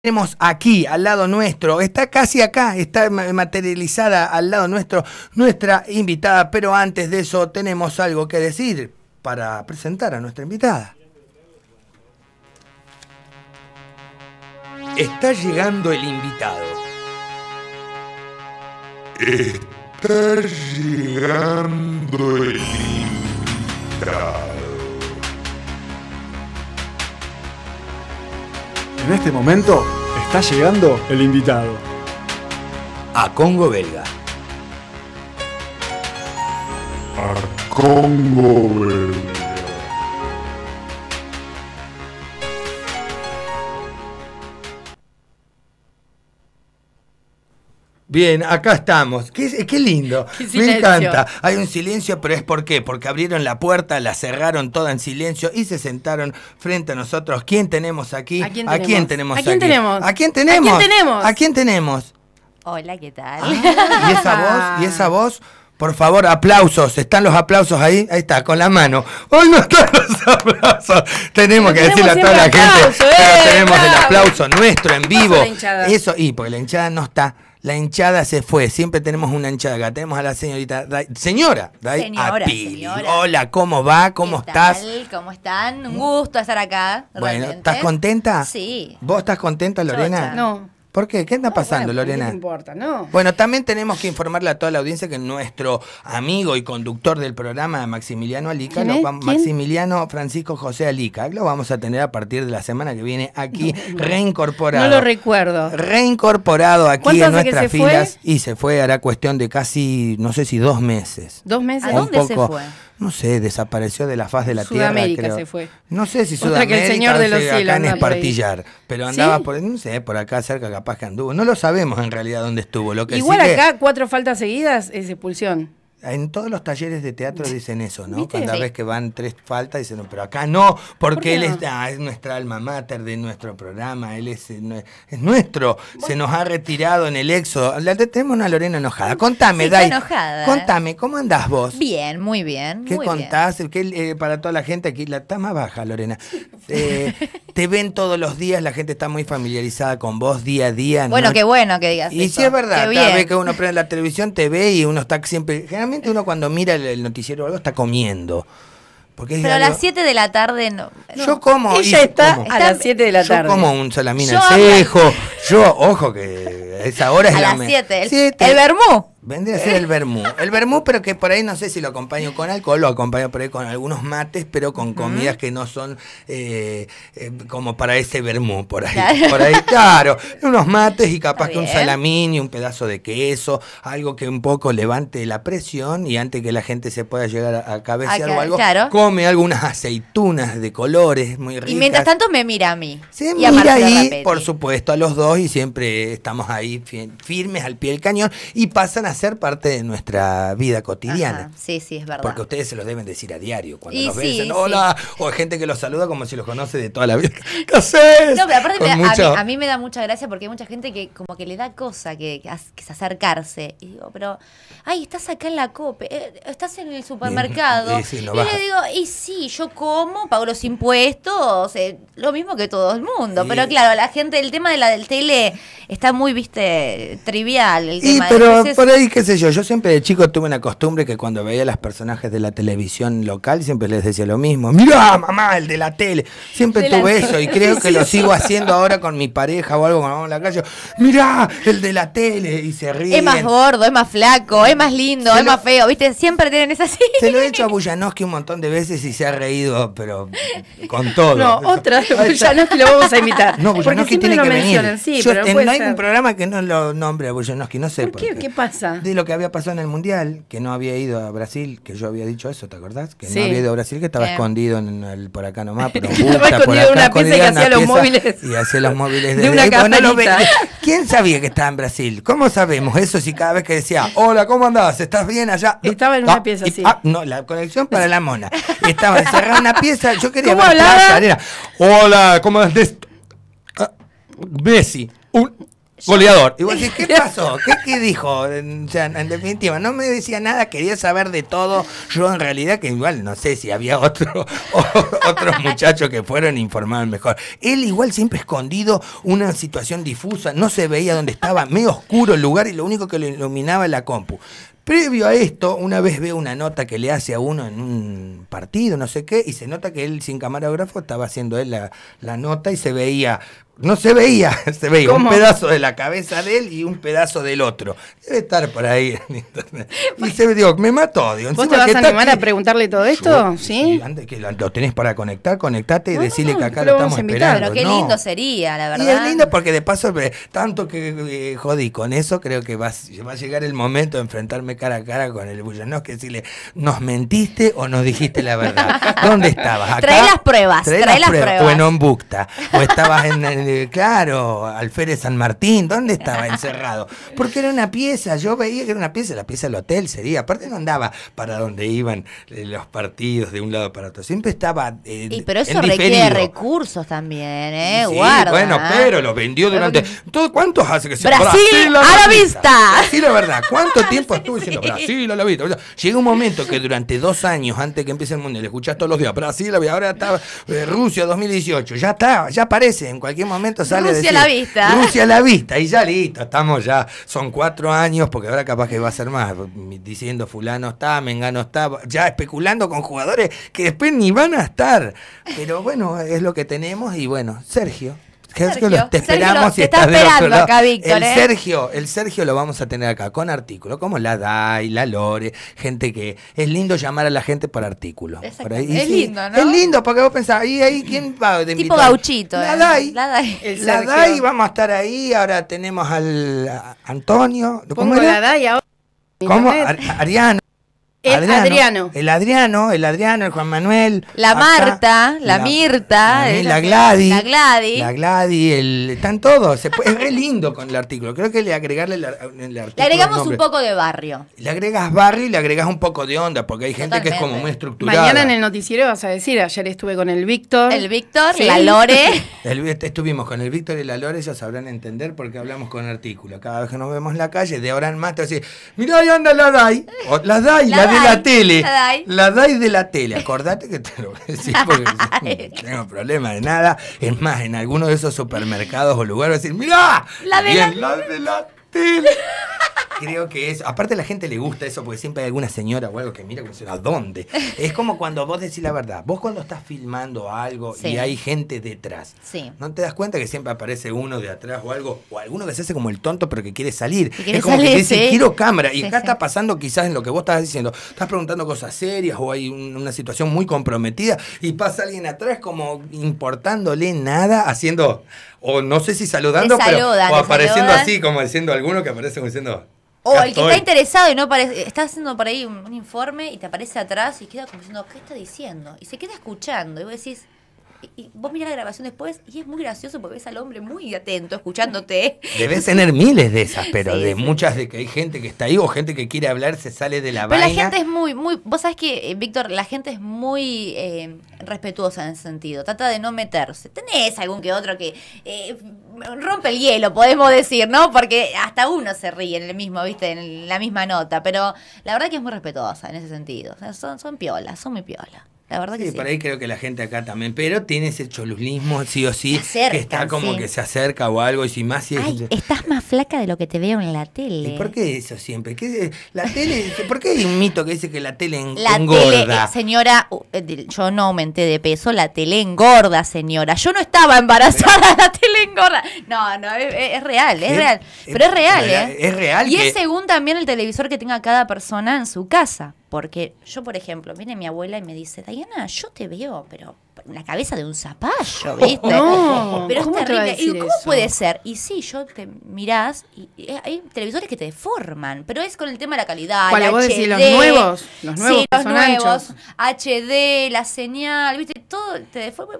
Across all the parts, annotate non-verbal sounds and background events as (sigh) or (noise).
tenemos aquí, al lado nuestro, está casi acá, está materializada al lado nuestro nuestra invitada, pero antes de eso tenemos algo que decir para presentar a nuestra invitada. Está llegando el invitado. Está llegando el invitado. En este momento está llegando el invitado. A Congo Belga. A Congo Belga. Bien, acá estamos. Qué, lindo. (laughs) Me encanta. Hay un silencio, pero es por qué. Porque abrieron la puerta, la cerraron toda en silencio y se sentaron frente a nosotros. ¿Quién tenemos aquí? ¿A quién tenemos? ¿A quién tenemos? ¿A quién tenemos? ¿A quién tenemos? ¿A quién tenemos? a quién tenemos Hola, ¿qué tal? Ah, y esa voz, y esa voz. Por favor, aplausos. ¿Están los aplausos ahí? Ahí está, con la mano. Hoy no están los aplausos. Tenemos que decirle a toda la gente. Eh, tenemos el aplauso nuestro en vivo. Eso, y porque la hinchada no está la hinchada se fue. Siempre tenemos una hinchada acá. Tenemos a la señorita, señora, Hola, ¿cómo va? ¿Cómo estás? ¿Cómo están? Un gusto estar acá. Bueno, ¿estás contenta? Sí. ¿Vos estás contenta, Lorena? No. ¿Por qué? ¿Qué anda pasando, Lorena? No importa, ¿no? Bueno, también tenemos que informarle a toda la audiencia que nuestro amigo y conductor del programa, Maximiliano Alica, Maximiliano Francisco José Alica, lo vamos a tener a partir de la semana que viene aquí (laughs) reincorporado. No lo recuerdo. Reincorporado aquí en nuestras filas. Y se fue, hará cuestión de casi, no sé si dos meses. ¿Dos meses? ¿A dónde se fue? no sé, desapareció de la faz de la tierra. Sudamérica se fue. No sé si Sudamérica. (laughs) que el Señor de los Cielos. Acá Pero andaba por, no sé, por acá cerca, capaz que anduvo. No lo sabemos en realidad dónde estuvo. Lo que Igual acá, cuatro faltas seguidas es expulsión. En todos los talleres de teatro (laughs) dicen eso, ¿no? Cada vez que van tres faltas dicen, pero acá no, porque él ah, es, nuestra alma mater de nuestro programa, él es, eh, es nuestro, se nos ha retirado en el éxodo. tenemos una Lorena enojada. Contame, Dai. Dai. enojada. Contame, ¿cómo andás vos? Bien, muy bien. ¿Qué muy contás? Bien. ¿Qué, eh, para toda la gente aquí, la está más baja, Lorena. Eh, (laughs) te ven todos los días, la gente está muy familiarizada con vos día a día. Bueno, qué bueno que digas. Y si es verdad, cada vez que uno prende la televisión te ve y uno está siempre. Generalmente uno cuando mira el, noticiero o algo está comiendo. Pero a las 7 de la tarde no. Yo como. Ella está a las 7 de la tarde. Yo como un salamín al Yo, ojo, que esa hora es a la. las 7. el vermú. Vendría a ser el vermú. El vermú, pero que por ahí no sé si lo acompaño con alcohol, lo acompaño por ahí con algunos mates, pero con comidas que no son eh, eh, como para ese vermú, por ahí. Por ahí, claro. Unos mates y capaz que un salamín y un pedazo de queso, algo que un poco levante la presión y antes que la gente se pueda llegar a, cabecear ah, o algo, come algunas aceitunas de colores muy ricas. Y mientras tanto me mira a mí. sí mira ahí, por supuesto, a los dos y siempre estamos ahí firmes al pie del cañón y pasan a ser parte de nuestra vida cotidiana. sí, sí, es verdad. Porque ustedes se los deben decir a diario. Cuando nos ven, dicen hola, o hay gente que los saluda como si los conoce de toda la vida. ¿Qué a, mí, me da mucha gracia porque hay mucha gente que como que le da cosa que, es acercarse. Y digo, pero, ay, estás acá en la COPE, eh, estás en el supermercado. (laughs) Y, le digo, y sí, yo como, pago los impuestos, eh, lo mismo que todo el mundo. Pero claro, la gente, el tema de la del tele está muy, viste, trivial. El pero y qué sé yo, yo siempre de chico tuve una costumbre que cuando veía a los personajes de la televisión local siempre les decía lo mismo. Mirá, mamá, el de la tele. Siempre tuve (laughs) eso y creo que lo sigo haciendo ahora con mi pareja o algo cuando vamos la calle. Mirá, el de la tele y se ríe. Es más gordo, es más flaco, es más lindo, es más feo, ¿viste? Siempre tienen esa así. Se lo he hecho a que un montón de veces y se ha reído, pero con todo. No, otra vez lo vamos a imitar No, siempre tiene Sí, pero no hay un programa que no lo nombre a no sé por qué. qué. pasa? De lo que había pasado en el Mundial, que no había ido a Brasil, que yo había dicho eso, ¿te acordás? Que no había ido a Brasil, que estaba eh. escondido en el, por acá nomás, (laughs) pero estaba por acá, una pieza y hacía los móviles. Y hacía los móviles (laughs) de, una bueno, ¿Quién sabía que estaba en Brasil? ¿Cómo sabemos eso si cada vez que decía, hola, ¿cómo andás? ¿Estás bien allá? Estaba en una ah, pieza sí. así. Ah, no, la conexión para la mona. Estaba encerrada en una pieza, yo quería ver la era, hola, ¿cómo andas ah, Messi, un, Goleador. Igual, ¿qué (laughs) pasó? ¿Qué, dijo? O sea, en definitiva, no me decía nada, quería saber de todo. Yo en realidad que igual no sé si había otro, (laughs) otros muchachos que fueron informados mejor. Él igual siempre escondido, una situación difusa, no se veía dónde estaba, medio oscuro el lugar y lo único que lo iluminaba era la compu. Previo a esto, una vez veo una nota que le hace a uno en un partido, no sé qué, y se nota que él sin camarógrafo estaba haciendo él la, la nota y se veía no se veía, (laughs) se veía un pedazo de la cabeza de él y un pedazo del otro. Debe estar por ahí en (laughs) internet. Y se digo, me mató. Digo, ¿Vos te vas a animar a preguntarle todo esto? ¿Sí? que lo tenés para conectar, conectate y decirle que acá lo estamos esperando. Pero qué lindo sería, la verdad. Y es lindo porque de paso, eh, tanto que jodi eh, jodí con eso, creo que va, a llegar el momento de enfrentarme cara a cara con el es que decirle, ¿nos mentiste o nos dijiste la verdad? (laughs) ¿Dónde estabas? Acá, trae las pruebas, trae, las, pruebas. O en Ombucta o estabas en, en claro, Alférez San Martín, ¿dónde estaba encerrado? (laughs) Porque era una pieza, yo veía que era una pieza, la pieza del hotel sería, aparte no andaba para donde iban eh, los partidos de un lado para otro, siempre estaba... Eh, y pero eso requiere recursos también, ¿eh? Bueno, ¿eh? pero los vendió durante... ¿Cuántos hace que se... Brasil, Brasil a la, vista. sí la verdad, ¿cuánto (laughs) tiempo estuvo diciendo Brasil a la vista? Llega un momento que durante dos años antes que empiece el mundo, le escuchás todos los días, Brasil, ahora está Rusia 2018, ya está, ya aparece en cualquier momento momento la vista. (laughs) Rusia la vista. Y ya listo, estamos ya. Son cuatro años, porque ahora capaz que va a ser más. Diciendo fulano está, mengano está. Ya especulando con jugadores que después ni van a estar. Pero bueno, es lo que tenemos. Y bueno, Sergio. Sergio, te esperamos y está esperando acá, Víctor. El ¿eh? Sergio, el Sergio lo vamos a tener acá con artículos, como la DAI, la Lore, gente que es lindo llamar a la gente por artículo. Es lindo, ¿no? Es lindo, porque vos pensás, ahí, ahí, ¿quién va de Tipo gauchito. La ¿eh? DAI. La DAI. la DAI, vamos a estar ahí, ahora tenemos al Antonio. ¿Cómo Pongo la DAI ahora. ¿Cómo? Ariana el Adriano, El Adriano, el Adriano, el Juan Manuel. La Marta, la, Mirta. La, la, Gladys. La Gladys. La Gladys, están todos. es lindo con el artículo. Creo que le agregarle el, artículo. Le agregamos un poco de barrio. Le agregas barrio y le agregas un poco de onda, porque hay gente que es como muy estructurada. Mañana en el noticiero vas a decir, ayer estuve con el Víctor. El Víctor, la Lore. (laughs) estuvimos con el Víctor y la Lore, Ya sabrán entender porque hablamos con artículo. Cada vez que nos vemos en la calle, de ahora en más te vas a decir, mirá, ahí anda la DAI. la DAI, de la tele. La DAI. La DAI de la tele. Acordate que te lo voy a decir (laughs) porque no tengo problema de nada. Es más, en alguno de esos supermercados o lugares a decir, mirá, la de, la... la de la tele. (laughs) creo que es. Aparte, a la gente le gusta eso porque siempre hay alguna señora o algo que mira como dice, ¿a dónde? Es como cuando vos decís la verdad. Vos cuando estás filmando algo y hay gente detrás, ¿no te das cuenta que siempre aparece uno de atrás o algo? O alguno que se hace como el tonto pero que quiere salir. es como que dice, quiero cámara. Y acá está pasando quizás en lo que vos estás diciendo. Estás preguntando cosas serias o hay una situación muy comprometida y pasa alguien atrás como importándole nada, haciendo o no sé si saludando, pero, o apareciendo así, como diciendo alguno que aparece como diciendo, o el que está interesado y no parece, está haciendo por ahí un, un, informe y te aparece atrás y queda como diciendo, ¿qué está diciendo? Y se queda escuchando. Y vos decís, y vos mirás la grabación después y es muy gracioso porque ves al hombre muy atento, escuchándote. Debes tener miles de esas, pero de muchas de que hay gente que está ahí o gente que quiere hablar, se sale de la pero la gente es muy, muy, vos sabés que, eh, Víctor, la gente es muy eh, respetuosa en ese sentido, trata de no meterse. Tenés algún que otro que eh, rompe el hielo, podemos decir, ¿no? Porque hasta uno se ríe en el mismo, viste, en la misma nota, pero la verdad que es muy respetuosa en ese sentido. son, son piolas, son muy piolas. La verdad que sí, por ahí creo que la gente acá también. Pero tiene ese cholulismo, sí o sí, que está como que se acerca o algo. Y si más. estás más flaca de lo que te veo en la tele. ¿Y por qué eso siempre? la tele, ¿Por qué hay un mito que dice que la tele (laughs) engorda? Eh, señora, eh, yo no aumenté de peso, la tele engorda, señora. Yo no estaba embarazada, (laughs) la tele engorda. No, no, es, real, es, real. Pero es real, ¿eh? Es real. Y es según también el televisor que tenga cada persona en su casa. Porque yo, por ejemplo, viene mi abuela y me dice, Diana, yo te veo, pero la cabeza de un zapallo, (laughs) ¿viste? Pero es terrible. cómo puede ser? Y sí, yo te mirás y, hay televisores que te deforman, pero es con el tema de la calidad. ¿Cuál, vos decís los nuevos? Los nuevos, sí, los nuevos. HD, la señal, ¿viste? Todo te deforma.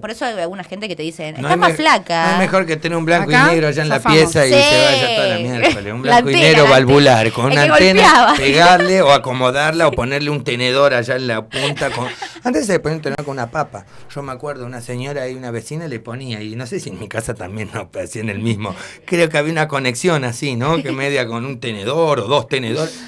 por eso hay alguna gente que te dice, estás más flaca. es mejor que tener un blanco y negro allá en la pieza y se vaya toda la miércoles. Un blanco y negro valvular con una antena, pegarle o acomodarla o ponerle un tenedor allá en la punta con antes se ponía un tenedor con una papa. Yo me acuerdo, una señora y una vecina le ponía, y no sé si en mi casa también no hacían el mismo. Creo que había una conexión así, ¿no? Que media con un tenedor o dos tenedores.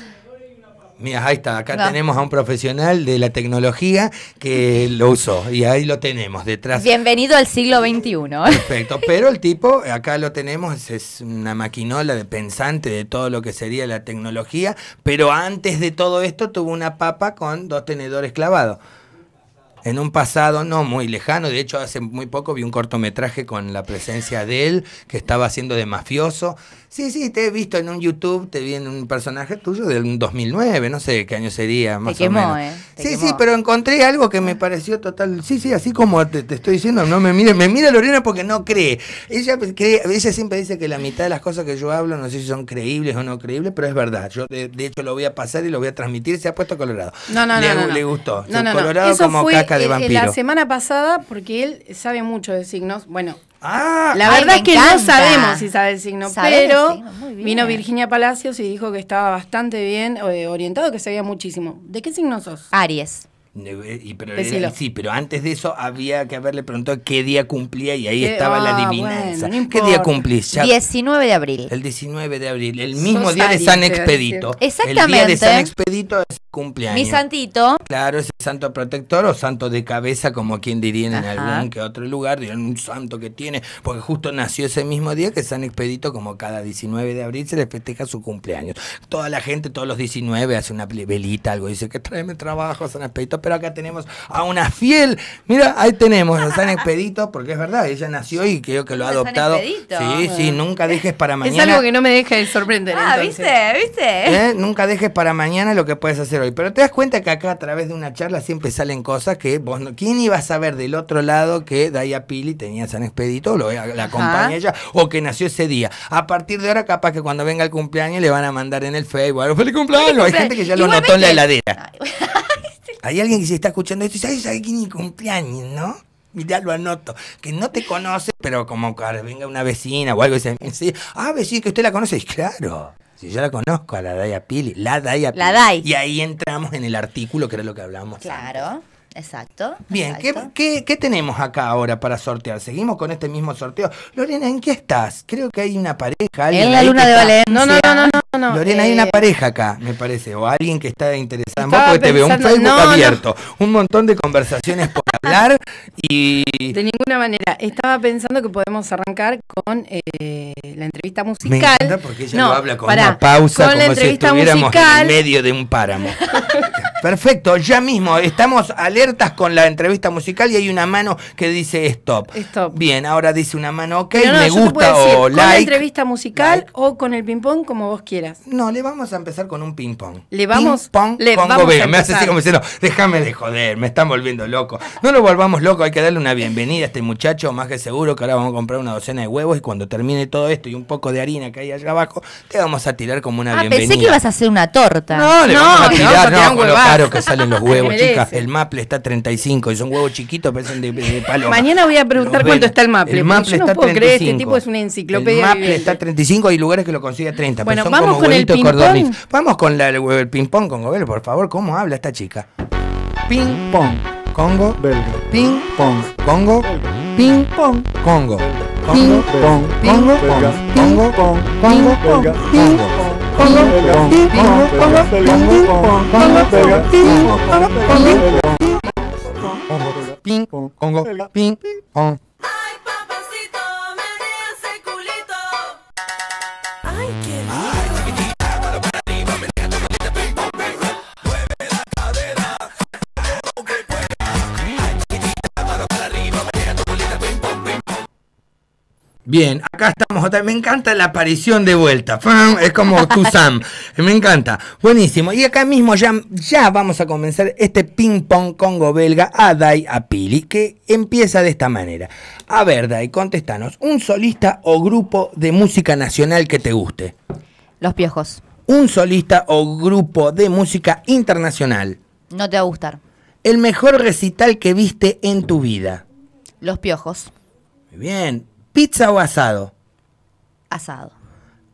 Mira, ahí está, acá tenemos a un profesional de la tecnología que lo usó y ahí lo tenemos detrás. Bienvenido al siglo XXI. Perfecto, pero el tipo, acá lo tenemos, es una maquinola de pensante de todo lo que sería la tecnología, pero antes de todo esto tuvo una papa con dos tenedores clavados en un pasado no muy lejano, de hecho hace muy poco vi un cortometraje con la presencia de él, que estaba haciendo de mafioso. Sí, sí, te he visto en un YouTube, te vi en un personaje tuyo del 2009, no sé qué año sería, más quemó, o menos. Eh, sí, sí, pero encontré algo que me pareció total, sí, sí, así como te, estoy diciendo, no me mire, me mira Lorena porque no cree. Ella, ella siempre dice que la mitad de las cosas que yo hablo, no sé si son creíbles o no creíbles, pero es verdad. Yo de, hecho lo voy a pasar y lo voy a transmitir, se ha puesto colorado. No, no, le, no, Le gustó. No, colorado como caca de eh, eh, La semana pasada, porque él sabe mucho de signos, bueno, ah, la verdad es que no sabemos si sabe el signo, pero vino Virginia Palacios y dijo que estaba bastante bien eh, orientado, que sabía muchísimo. ¿De qué signos sos? Aries. sí, pero antes de eso había que haberle preguntado qué día cumplía y ahí estaba la ah, adivinanza. ¿Qué día cumplís? 19 de abril. El 19 de abril, el mismo día, de San Expedito. Exactamente. El día de San Expedito es cumpleaños. Mi santito. Claro, ese santo protector o santo de cabeza, como quien diría en algún que otro lugar, un santo que tiene, porque justo nació ese mismo día que San Expedito, como cada 19 de abril, se le festeja su cumpleaños. Toda la gente, todos los 19, hace una velita, algo, dice que tráeme trabajo, San Expedito, pero acá tenemos a una fiel, mira, ahí tenemos a San Expedito, porque es verdad, ella nació y creo que lo ha adoptado. San sí, sí, nunca dejes para mañana. Es algo que no me deja sorprender. Ah, viste, viste. ¿Eh? Nunca dejes para mañana lo que puedes hacer pero te das cuenta que acá a través de una charla siempre salen cosas que vos no. ¿Quién iba a saber del otro lado que Daya Pili tenía San Expedito, lo, eh, la compañía ella, o que nació ese día? A partir de ahora, capaz que cuando venga el cumpleaños le van a mandar en el Facebook ¡Feliz cumpleaños! Hay gente que ya lo notó en la heladera. (laughs) Hay alguien que se está escuchando esto y dice, ¿sabes quién es cumpleaños, no? Mirá, lo anoto. Que no te conoce, pero como venga una vecina o algo, y dice, ah, vecina, que usted la conoce. Y claro. Si yo la conozco a la Daya Pili, la Daya Pili. La Dai. Y ahí entramos en el artículo que era lo que hablábamos. Claro. Exacto. Bien, ¿qué, tenemos acá ahora para sortear? ¿Seguimos con este mismo sorteo? Lorena, ¿en qué estás? Creo que hay una pareja. En la luna de No, no, no, no. no, Lorena, eh, hay una pareja acá, me parece, o alguien que está interesado en vos, porque te veo un Facebook abierto, un montón de conversaciones por (laughs) hablar y... De ninguna manera, estaba pensando que podemos arrancar con eh, la entrevista musical. Me encanta porque ella lo habla con una pausa, como si estuviéramos musical... en medio de un páramo. (laughs) Perfecto, ya mismo estamos alertas con la entrevista musical y hay una mano que dice stop. Stop. Bien, ahora dice una mano ok, me gusta o con like. Con la entrevista musical o con el ping pong como vos quieras. No, le vamos a empezar con un ping pong. Le vamos pong le vamos a Me hace así como diciendo, déjame de joder, me están volviendo loco. No lo volvamos loco, hay que darle una bienvenida a este muchacho, más que seguro que ahora vamos a comprar una docena de huevos y cuando termine todo esto y un poco de harina que hay allá abajo, te vamos a tirar como una ah, bienvenida. Pensé que ibas a hacer una torta. No, no, vamos no, Claro que salen los (laughs) huevos, chicas. El maple está 35 y son huevos chiquitos, parecen de, de paloma. Mañana voy a preguntar cuánto está el maple. El maple yo está no puedo 35. creer, este tipo es una enciclopedia. El maple está 35, hay lugares que lo consigue a 30. Bueno, pero pues son vamos como con el Vamos con el ping-pong con Gobel, por favor. ¿Cómo habla esta chica? Ping-pong. Congo, belga. Ping pong, Congo, ping pong, Congo, ping pong, Congo, ping pong, Congo, ping pong, Congo, ping pong, Congo ping, ping, ping, ping, Bien, acá estamos Me encanta la aparición de vuelta. Es como tu (laughs) Sam. Me encanta. Buenísimo. Y acá mismo ya, ya vamos a comenzar este ping-pong congo belga a Dai Apili, que empieza de esta manera. A ver, Dai, contéstanos, ¿Un solista o grupo de música nacional que te guste? Los Piojos. ¿Un solista o grupo de música internacional? No te va a gustar. ¿El mejor recital que viste en tu vida? Los Piojos. Muy bien ¿Pizza o asado? Asado.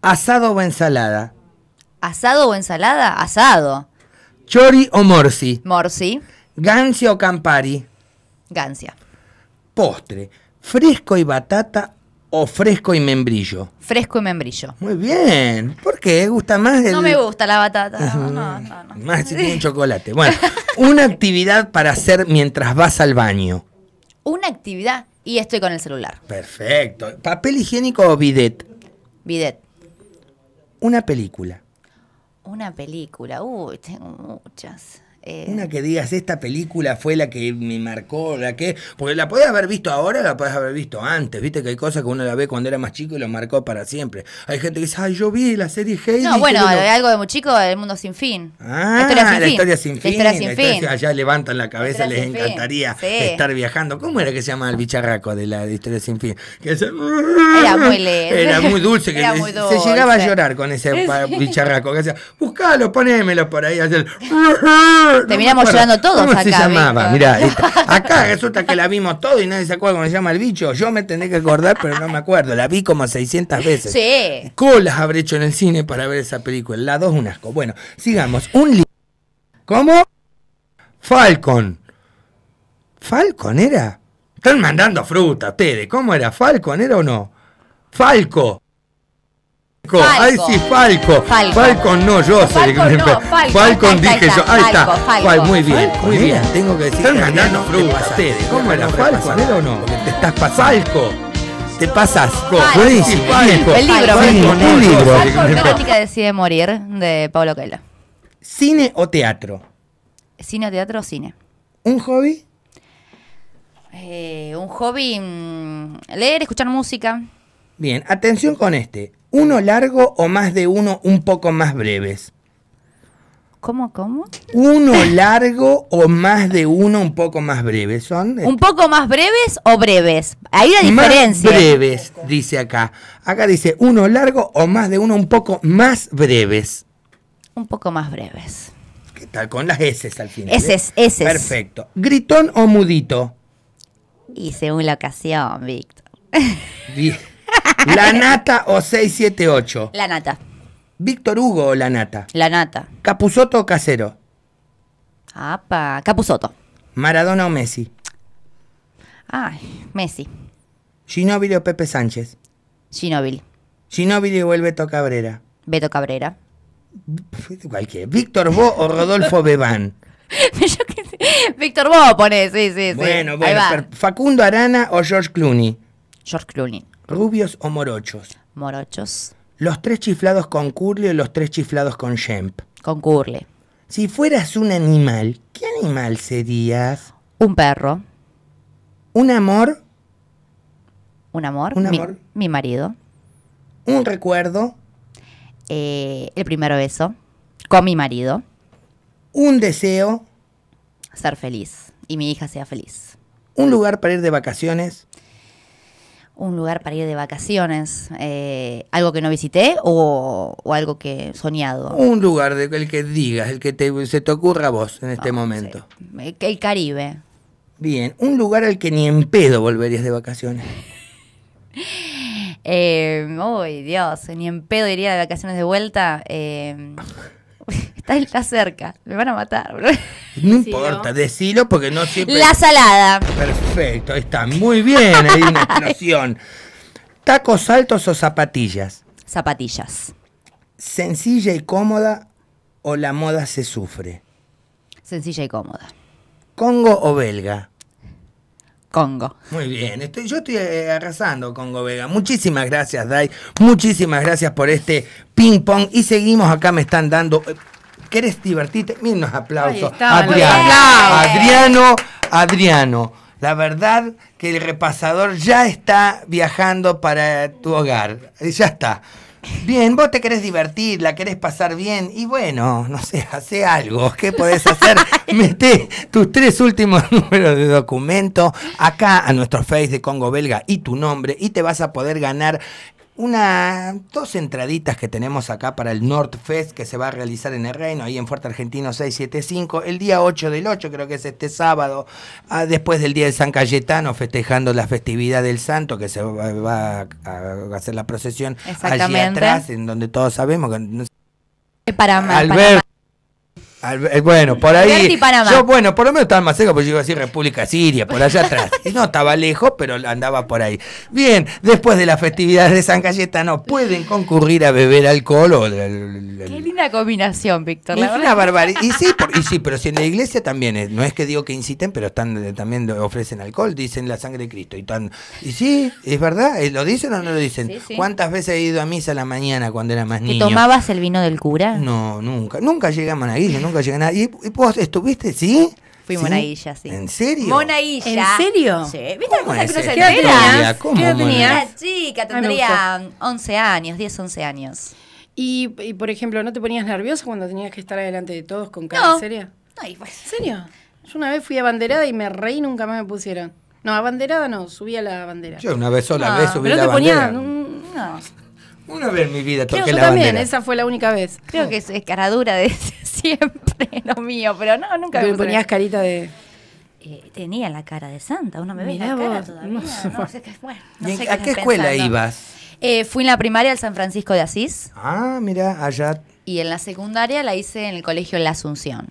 ¿Asado o ensalada? ¿Asado o ensalada? Asado. ¿Chori o morsi? Morsi. ¿Gancia o campari? Gancia. Postre, ¿fresco y batata o fresco y membrillo? Fresco y membrillo. Muy bien. ¿Por qué? ¿Gusta más No me gusta la batata. (laughs) Más si tiene (laughs) chocolate. Bueno, una actividad para hacer mientras vas al baño. ¿Una actividad? y estoy con el celular. Perfecto. ¿Papel higiénico o bidet? Bidet. Una película. Una película. Uy, tengo muchas. Eh, Una que digas, esta película fue la que me marcó, la que. Porque la podés haber visto ahora, la podés haber visto antes. Viste que hay cosas que uno la ve cuando era más chico y lo marcó para siempre. Hay gente que dice, ay, yo vi la serie Heidi. No, bueno, algo de muy chico, El mundo sin fin. Ah, la historia sin fin. La historia sin Allá levantan la cabeza, les encantaría estar viajando. ¿Cómo era que se llama el bicharraco de la historia sin fin? Que Era muy Era muy dulce. Que era muy dulce. Se llegaba a llorar con ese (laughs) bicharraco. Que decía, buscalo, ponémelo por ahí. Hacer... (laughs) Terminamos llorando todos acá. acá resulta que la vimos todo y nadie se acuerda cómo se llama el bicho. Yo me tendré que acordar, pero no me acuerdo. La vi como 600 veces. Sí. Colas habré hecho en el cine para ver esa película. La 2 un asco. Bueno, sigamos. Un ¿Cómo? Falcon. ¿Falcon era? Están mandando fruta ustedes. ¿Cómo era? ¿Falcon era o no? Falco. Falco. Ay, sí, Falco. Falco. no, yo sé. Falco, no, Falco. Falcon dije yo. Ahí está. Falco, Falco. Falco, muy bien, muy bien. tengo que decir. Están ganando frutas ustedes. Eh. ¿Cómo era Falco? ¿Era o no? Te estás pasando. Falco. Te pasas. Buenísimo. Falco. El libro. Un libro. Falco, que decide morir, de Pablo Coelho. ¿Cine o teatro? Cine, o teatro o cine. ¿Un hobby? Eh, un hobby, mm, leer, escuchar música. Bien, atención con este uno largo o más de uno un poco más breves. ¿Cómo, cómo? Uno largo o más de uno un poco más breves. ¿Son? Eh, ¿Un poco más breves o breves? Ahí la diferencia. Más breves, dice acá. Acá dice uno largo o más de uno un poco más breves. Un poco más breves. ¿Qué tal? Con las S al final. ¿eh? S, S. Perfecto. ¿Gritón o mudito? Y según la ocasión, Víctor. (laughs) ¿La nata o 678? La nata. ¿Víctor Hugo o la nata? La nata. ¿Capusoto o casero? Apa, Capusoto. ¿Maradona o Messi? Ay, Messi. ¿Ginóbili o Pepe Sánchez? Ginóbili. ¿Ginóbili o el Beto Cabrera? Beto Cabrera. ¿Víctor Bo o Rodolfo (laughs) Bebán? Víctor Bo pone, sí, sí, sí. Bueno, bueno. Facundo Arana o George Clooney? George Clooney. ¿Rubios o morochos? Morochos. Los tres chiflados con Curly o los tres chiflados con shemp. Con Curly. Si fueras un animal, ¿qué animal serías? Un perro. ¿Un amor? Un amor. Un amor. Mi, marido. ¿Un recuerdo? Eh, el primero beso. Con mi marido. ¿Un deseo? Ser feliz. Y mi hija sea feliz. ¿Un lugar para ir de vacaciones? un lugar para ir de vacaciones, eh, algo que no visité o, algo que soñado. Un lugar, de, el que digas, el que te, se te ocurra a vos en este ah, momento. El, Caribe. Bien, un lugar al que ni en pedo volverías de vacaciones. (laughs) eh, uy, Dios, ni en pedo iría de vacaciones de vuelta. Eh, Está, cerca, me van a matar. Bro. No importa, decilo porque no siempre. La salada. Perfecto, está. Muy bien, hay una explosión. (laughs) ¿Tacos altos o zapatillas? Zapatillas. ¿Sencilla y cómoda o la moda se sufre? Sencilla y cómoda. ¿Congo o belga? Congo. Muy bien, estoy, yo estoy eh, arrasando Congo Vega. Muchísimas gracias, Dai. Muchísimas gracias por este ping pong. Y seguimos acá, me están dando eh, querés divertirte, miren los aplausos. Adriano, Adriano, Adriano. La verdad que el repasador ya está viajando para tu hogar. Ya está. Bien, vos te querés divertir, la querés pasar bien y bueno, no sé, hace algo. ¿Qué podés hacer? (laughs) Mete tus tres últimos (laughs) números de documento acá a nuestro Face de Congo Belga y tu nombre y te vas a poder ganar una, dos entraditas que tenemos acá para el North Fest que se va a realizar en el Reino, ahí en Fuerte Argentino 675, el día 8 del 8, creo que es este sábado, ah, después del Día de San Cayetano, festejando la festividad del Santo, que se va, a hacer la procesión allí atrás, en donde todos sabemos que... Para, Alberto, eh, bueno, por ahí. Yo, bueno, por lo menos estaba más cerca, porque yo iba a República Siria, por allá atrás. No estaba lejos, pero andaba por ahí. Bien, después de las festividades de San Cayetano, pueden concurrir a beber alcohol Qué linda combinación, Víctor. Es una barbaridad. Y sí, y sí, pero si en la iglesia también No es que digo que inciten, pero están también ofrecen alcohol, dicen la sangre de Cristo. Y, tan, y sí, es verdad. ¿eh? ¿Lo dicen o no lo dicen? ¿Cuántas veces he ido a misa a la mañana cuando era más niño? ¿Te tomabas el vino del cura? No, nunca. Nunca llegamos a nunca ¿Y, vos estuviste? ¿Sí? Fui monailla, sí. ¿En serio? ¿En serio? Sí. ¿Viste la cosa que ¿Cómo chica, tendría 11 años, 10, 11 años. Y, y, por ejemplo, ¿no te ponías nerviosa cuando tenías que estar adelante de todos con cara no. seria? No, pues. ¿En serio? Yo una vez fui abanderada y me reí, nunca más me pusieron. No, abanderada no, subí a la bandera. Yo una vez sola, no. vez ah, subí Pero la bandera. Ponía, no. Una vez en mi vida toqué la bandera. yo también, esa fue la única vez. Creo que es, escaradura de (laughs) siempre (laughs) lo mío, pero no, nunca me ponías carita de... Eh, tenía la cara de santa, uno me la cara todavía. ¿A qué, escuela ibas? Eh, fui en la primaria al San Francisco de Asís. Ah, mira, allá. Y en la secundaria la hice en el colegio La Asunción.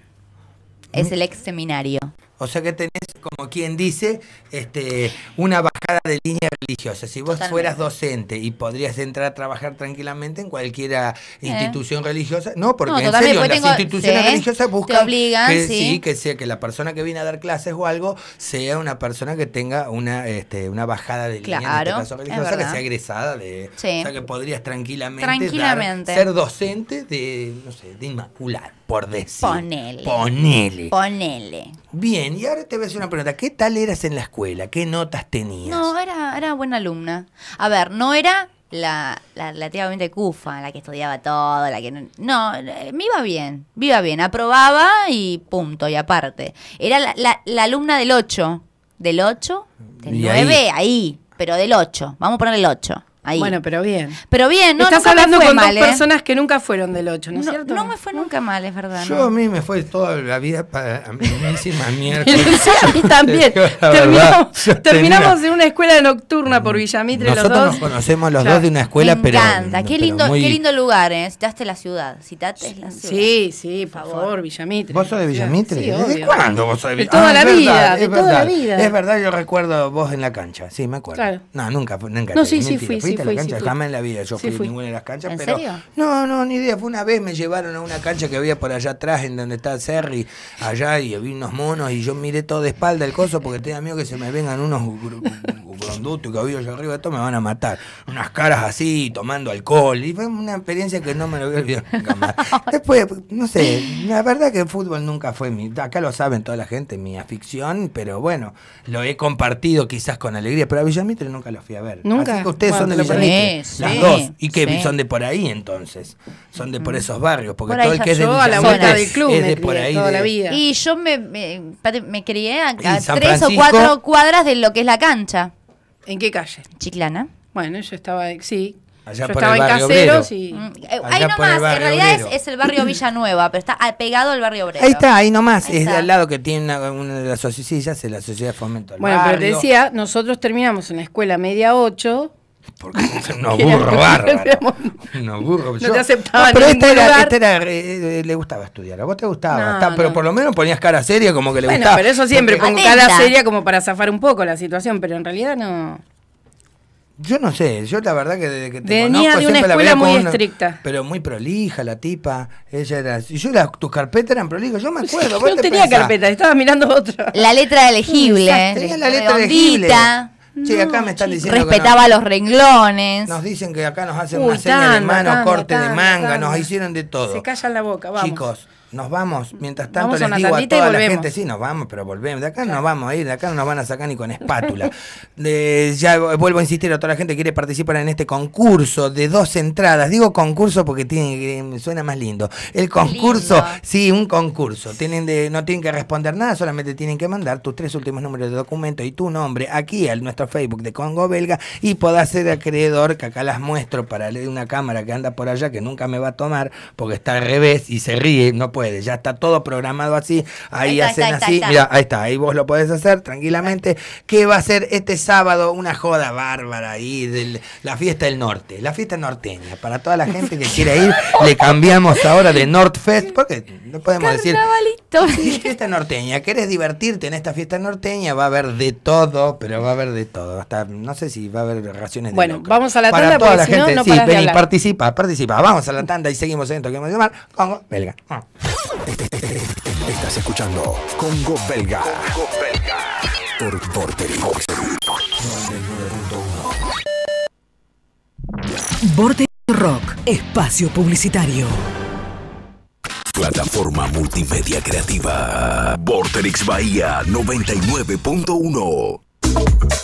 Es el ex seminario. O sea que tenés, como quien dice, este, una bajada de línea religiosa. Si vos fueras docente y podrías entrar a trabajar tranquilamente en cualquiera eh. institución religiosa, no, porque en serio, las instituciones religiosas buscan que, sí. que sea que la persona que viene a dar clases o algo sea una persona que tenga una, este, una bajada de línea en este religiosa, que sea egresada de, o sea que podrías tranquilamente, ser docente de, no sé, de inmacular, por decir. Ponele. Ponele. Ponele. Bien. Y ahora te voy a hacer una pregunta. ¿Qué tal eras en la escuela? ¿Qué notas tenías? No, era, era buena alumna. A ver, no era la, la relativamente cufa, la que estudiaba todo, la que no, no, me iba bien, me iba bien, aprobaba y punto, y aparte. Era la, la, alumna del 8, del 8, del 9, ahí. ahí. pero del 8, vamos a poner el 8. Bueno, pero bien. Pero bien, no Estás hablando me fue con dos ¿eh? personas que nunca fueron del 8, ¿no, es cierto? No me fue nunca mal, es verdad. Yo a mí me fue toda la vida a mí (laughs) a mí también. terminamos, en una escuela nocturna por mm. Villamitre Nosotros los dos. Nos conocemos los dos de una escuela, pero. Me encanta, qué lindo, qué lindo lugar, ¿eh? Citaste la ciudad. la ciudad. Sí, sí, por, favor, Villamitre. ¿Vos sos de Villamitre? Sí, cuándo vos sos de Villamitre? Ah, de toda la vida, de toda la vida. Es verdad, yo recuerdo vos en la cancha, sí, me acuerdo. No, nunca, nunca. No, sí, sí, fui a jamás en la vida, yo fui, a ninguna de las canchas. pero, No, no, ni idea. Fue una vez me llevaron a una cancha que había por allá atrás, en donde está Cerri, allá, y vi unos monos, y yo miré todo de espalda el coso porque tenía miedo que se me vengan unos grondutos que había allá arriba, todo me van a matar. Unas caras así, tomando alcohol. Y fue una experiencia que no me lo voy a nunca más. (laughs) Después, no sé, la verdad que el fútbol nunca fue mi. Acá lo saben toda la gente, mi afición, pero bueno, lo he compartido quizás con alegría, pero a Villamitre nunca lo fui a ver. Nunca. ustedes son de las dos. Y que son de por ahí entonces. Son de por mm. esos barrios. Porque todo el que es de del club. Es de por ahí. Y yo me, me, crié a, tres o cuatro cuadras de lo que es la cancha. ¿En qué calle? Chiclana. Bueno, yo estaba, sí. en Caseros mm, eh, Ahí nomás, en realidad es, el barrio Villanueva, pero está ah, pegado al barrio Obrero. Ahí está, ahí nomás, es del al lado que tiene una, de las sociedades, la Sociedad de Fomento Bueno, pero te decía, nosotros terminamos en la escuela media 8 porque (laughs) no burro bárbaro. No burro. Yo, no te aceptaba no, pero esta, era, era, eh, eh, le gustaba estudiar. A vos te gustaba. pero por lo menos ponías cara seria como que le bueno, gustaba. Pero eso siempre, porque, pongo cara seria como para zafar un poco la situación, pero en realidad no. Yo no sé, yo la verdad que desde que te Venía conozco, de una escuela muy estricta. Pero muy prolija la tipa. Ella era. Yo las, tus carpetas eran prolijas, yo me acuerdo. Yo no tenía carpetas, estaba mirando otra. La letra elegible. Tenía la letra elegible. Sí, acá me están diciendo. Respetaba los renglones. Nos dicen que acá nos hacen Uy, una seña de mano, corte de manga, nos hicieron de todo. Se callan la boca, vamos. Chicos, nos vamos, mientras tanto les digo a toda la gente, sí, nos vamos, pero volvemos, de acá no nos vamos a ir, de acá no nos van a sacar ni con espátula. (laughs) ya vuelvo a insistir a toda la gente que quiere participar en este concurso de dos entradas. Digo concurso porque tiene, eh, suena más lindo. El concurso, sí, un concurso. Tienen de, no tienen que responder nada, solamente tienen que mandar tus tres últimos números de documento y tu nombre aquí al nuestro Facebook de Congo Belga y podás ser acreedor, que acá las muestro para leer una cámara que anda por allá que nunca me va a tomar porque está al revés y se ríe, no puede ya está todo programado así, ahí, hacen así, ahí está, ahí vos lo podés hacer tranquilamente. que va a ser este sábado? Una joda bárbara ahí, de la fiesta del norte, la fiesta norteña, para toda la gente que quiere ir, (laughs) le cambiamos ahora de North Fest porque no podemos decir... fiesta norteña, ¿querés divertirte en esta fiesta norteña? Va a haber de todo, pero va a haber de todo, hasta no sé si va a haber raciones de Bueno, vamos a la para toda la gente, no, no sí, ven y participa, participa. Vamos a la tanda y seguimos en vamos a llamar con Belga. Ah. Estás escuchando Congo Belga. Congo Belga. Por Vorterix. Vorterix Rock, espacio publicitario. Plataforma multimedia creativa. Vorterix Bahía 99.1.